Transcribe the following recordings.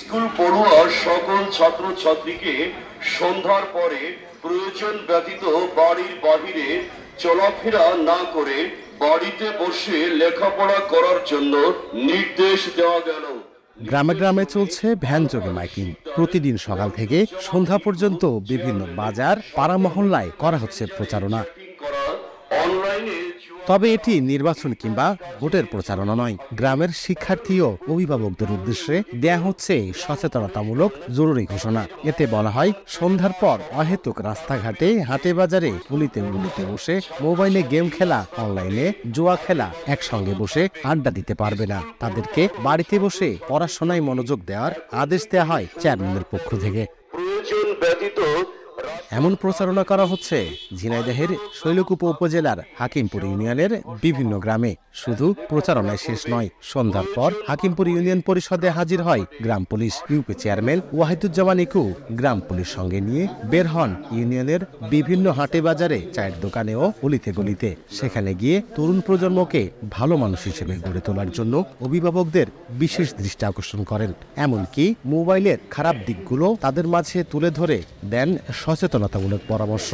school পড়ুয়া সকল ছাত্র ছাত্রীকে সন্ধ্যার পরে প্রয়োজন ব্যতীত বাড়ির বাহিরে চলাফেরা না করে বাড়িতে বসে লেখাপড়া করার জন্য নির্দেশ দেওয়া গেল গ্রামে গ্রামে চলছে ভ্যান যোগে মাইকিং প্রতিদিন সকাল থেকে সন্ধ্যা পর্যন্ত বিভিন্ন বাজার পাড়া মহল্লায় করা হচ্ছে প্রচারণা অনলাইনে তবে এটি নির্বাচন কিংবা ভোটের প্রচারণা নয় গ্রামের শিক্ষার্থী ও অভিভাবকদের উদ্দেশ্যে দেয়া হচ্ছে সচেতনতামূলক জরুরি ঘোষণা এতে বলা হয় সন্ধ্যার পর অহেতুক রাস্তাঘাটে হাটে বাজারে গুলিতে গুলিতে বসে মোবাইলে গেম খেলা অনলাইনে জুয়া খেলা একসঙ্গে বসে আড্ডা দিতে পারবে না তাদেরকে বাড়িতে বসে পড়াশোনায় মনোযোগ দেওয়ার আদেশ দেওয়া হয় চেয়ারম্যানের পক্ষ থেকে প্রয়োজন ব্যতীত এমন প্রচারণা করা হচ্ছে ঝিনাইদহের শৈলকুপ উপজেলার হাকিমপুর ইউনিয়নের বিভিন্ন গ্রামে শুধু প্রচারণায় শেষ নয় সন্ধ্যার পর হাকিমপুর ইউনিয়ন পরিষদে হাজির হয় গ্রাম police UP chairman Wahiduzzaman Iku গ্রাম পুলিশ সঙ্গে নিয়ে বের হন ইউনিয়নের বিভিন্ন হাটে বাজারে চায়ের দোকানে ও অলিতে গলিতে সেখানে গিয়ে তরুণ প্রজন্মকে ভালো মানুষ হিসেবে গড়ে তোলার জন্য অভিভাবকদের বিশেষ দৃষ্টি আকর্ষণ করেন এমনকি মোবাইলের খারাপ দিকগুলো তাদের মাঝে তুলে ধরে দেন সচেতন সচেতনতামূলক পরামর্শ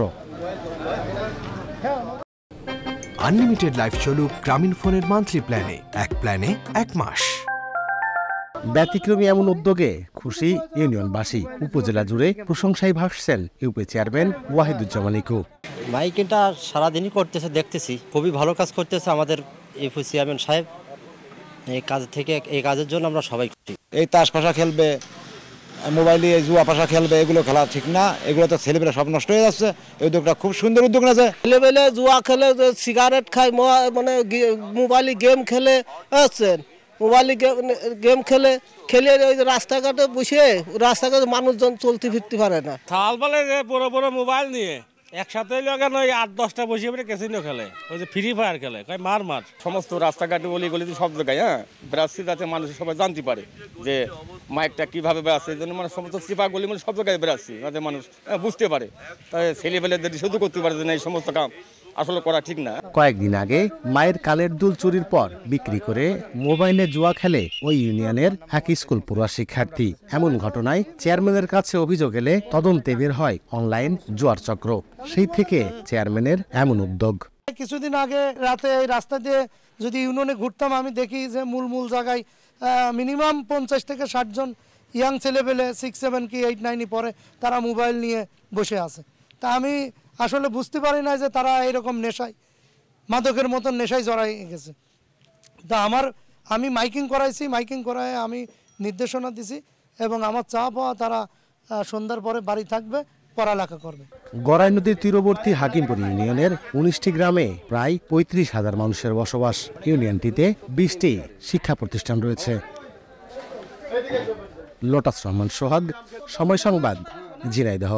আনলিমিটেড লাইফ চলুক গ্রামীণ ফোনের মান্থলি প্ল্যানে এক প্ল্যানে এক মাস ব্যতিক্রমী এমন উদ্যোগে খুশি ইউনিয়নবাসী উপজেলা জুড়ে প্রশংসায় ভাসছেন ইউপি চেয়ারম্যান ওয়াহিদুজ্জামান ইকু মাইকিংটা সারাদিনই করতেছে দেখতেছি খুবই ভালো কাজ করতেছে আমাদের ইউপি চেয়ারম্যান সাহেব এই কাজ থেকে এই কাজের জন্য আমরা সবাই খুশি এই তাস খেলবে মোবাইলে জুয়া পাশা খেলবে এগুলো খেলা ঠিক না এগুলো তো ছেলেপেলে সব নষ্ট হয়ে যাচ্ছে এই উদ্যোগটা খুব সুন্দর উদ্যোগ না ছেলেপেলে জুয়া খেলে সিগারেট খায় মানে মোবাইলে গেম খেলে আসছেন মোবাইলে মানে গেম খেলে খেলে ওই রাস্তাঘাটে বসে রাস্তাঘাটে মানুষজন চলতে ফিরতে পারে না থাল বলে বড় বড় মোবাইল নিয়ে একসাথে লাগান ওই আট দশটা বসে পরে ক্যাসিনো খেলে ওই যে ফ্রি ফায়ার খেলে কয় মার মার সমস্ত রাস্তাঘাটে বলি গলি সব জায়গায় হ্যাঁ বেড়াচ্ছি যাতে মানুষ সবাই জানতে পারে যে মাইকটা কীভাবে বেড়াচ্ছে এই জন্য মানে সমস্ত চিপা গলি মানে সব জায়গায় বেড়াচ্ছি যাতে মানুষ হ্যাঁ, বুঝতে পারে তাই ছেলেপেলেদের শুধু করতে পারে যে এই সমস্ত কাম আসলে করা ঠিক না কয়েকদিন আগে মায়ের কালের দুল চুরির পর বিক্রি করে মোবাইলে জুয়া খেলে ওই ইউনিয়নের এক স্কুল পড়ুয়া শিক্ষার্থী এমন ঘটনায় চেয়ারম্যানের কাছে অভিযোগ এলে তদন্তে বের হয় অনলাইন জুয়ার চক্র সেই থেকে চেয়ারম্যানের এমন উদ্যোগ কিছুদিন আগে রাতে এই রাস্তা দিয়ে যদি ইউনিয়নে ঘুরতাম আমি দেখি যে মূল মূল জায়গায় মিনিমাম পঞ্চাশ থেকে ষাট জন ইয়াং ছেলেপেলে সিক্স সেভেন কি এইট নাইনই পরে তারা মোবাইল নিয়ে বসে আছে তা আমি আসলে বুঝতে পারি না যে তারা এরকম নেশায় মাদকের মতন নেশায় জড়াই গেছে তা আমার আমি মাইকিং করাইছি মাইকিং করায় আমি নির্দেশনা দিছি এবং আমার চা পাওয়া তারা সন্ধ্যার পরে বাড়ি থাকবে পড়ালেখা করবে গড়াই নদীর তীরবর্তী হাকিমপুর ইউনিয়নের উনিশটি গ্রামে প্রায় পঁয়ত্রিশ হাজার মানুষের বসবাস ইউনিয়নটিতে বিশটি শিক্ষা প্রতিষ্ঠান রয়েছে লোটাস রহমান সোহাগ সময় সংবাদ জিরাইদহ